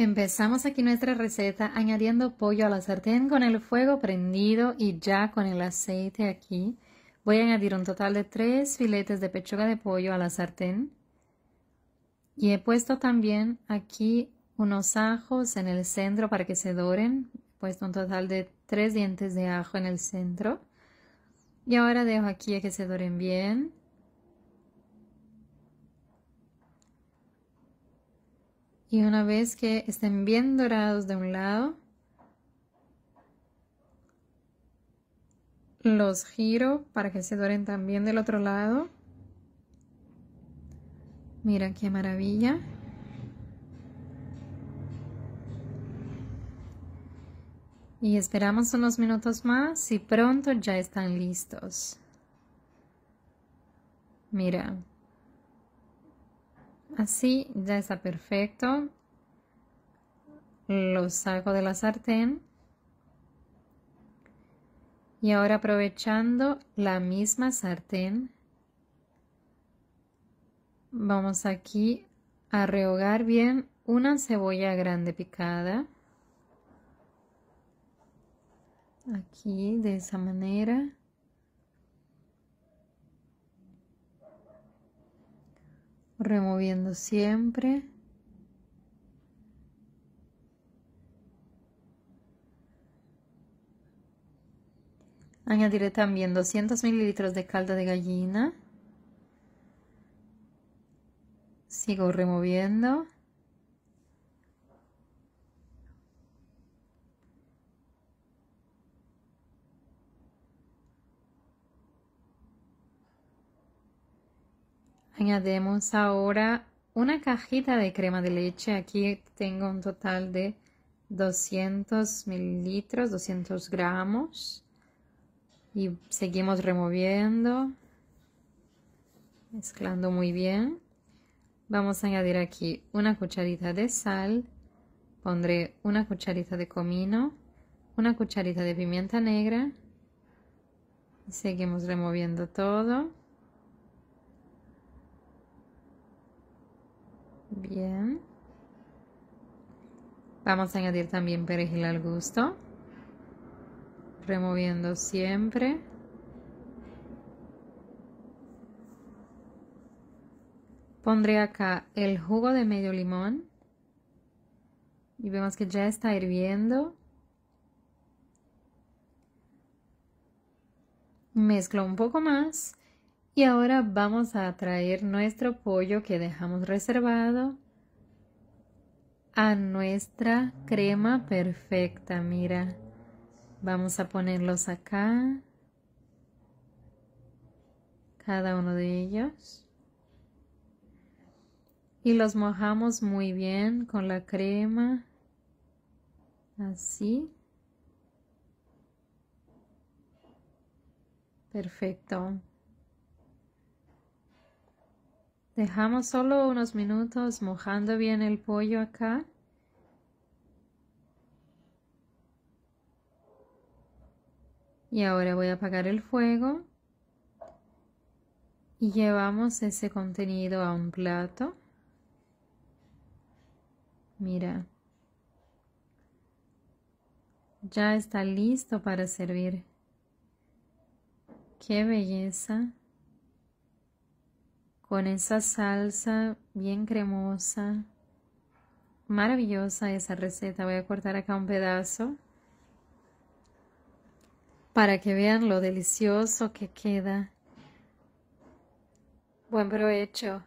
Empezamos aquí nuestra receta añadiendo pollo a la sartén con el fuego prendido y ya con el aceite aquí. Voy a añadir un total de tres filetes de pechuga de pollo a la sartén. Y he puesto también aquí unos ajos en el centro para que se doren. He puesto un total de tres dientes de ajo en el centro. Y ahora dejo aquí a que se doren bien. Y una vez que estén bien dorados de un lado, los giro para que se doren también del otro lado. Mira qué maravilla. Y esperamos unos minutos más y pronto ya están listos. Mira, Así ya está perfecto. Lo saco de la sartén. Y ahora aprovechando la misma sartén, vamos aquí a rehogar bien una cebolla grande picada. Aquí de esa manera. removiendo siempre. Añadiré también 200 mililitros de caldo de gallina. Sigo removiendo. Añadimos ahora una cajita de crema de leche. Aquí tengo un total de 200 mililitros, 200 gramos. Y seguimos removiendo, mezclando muy bien. Vamos a añadir aquí una cucharita de sal. Pondré una cucharita de comino, una cucharita de pimienta negra. seguimos removiendo todo. Vamos a añadir también perejil al gusto. Removiendo siempre. Pondré acá el jugo de medio limón. Y vemos que ya está hirviendo. Mezclo un poco más. Y ahora vamos a traer nuestro pollo que dejamos reservado a nuestra crema perfecta. Mira, vamos a ponerlos acá. Cada uno de ellos. Y los mojamos muy bien con la crema. Así. Perfecto. Dejamos solo unos minutos mojando bien el pollo acá. Y ahora voy a apagar el fuego. Y llevamos ese contenido a un plato. Mira. Ya está listo para servir. ¡Qué belleza! con esa salsa bien cremosa. Maravillosa esa receta. Voy a cortar acá un pedazo para que vean lo delicioso que queda. Buen provecho.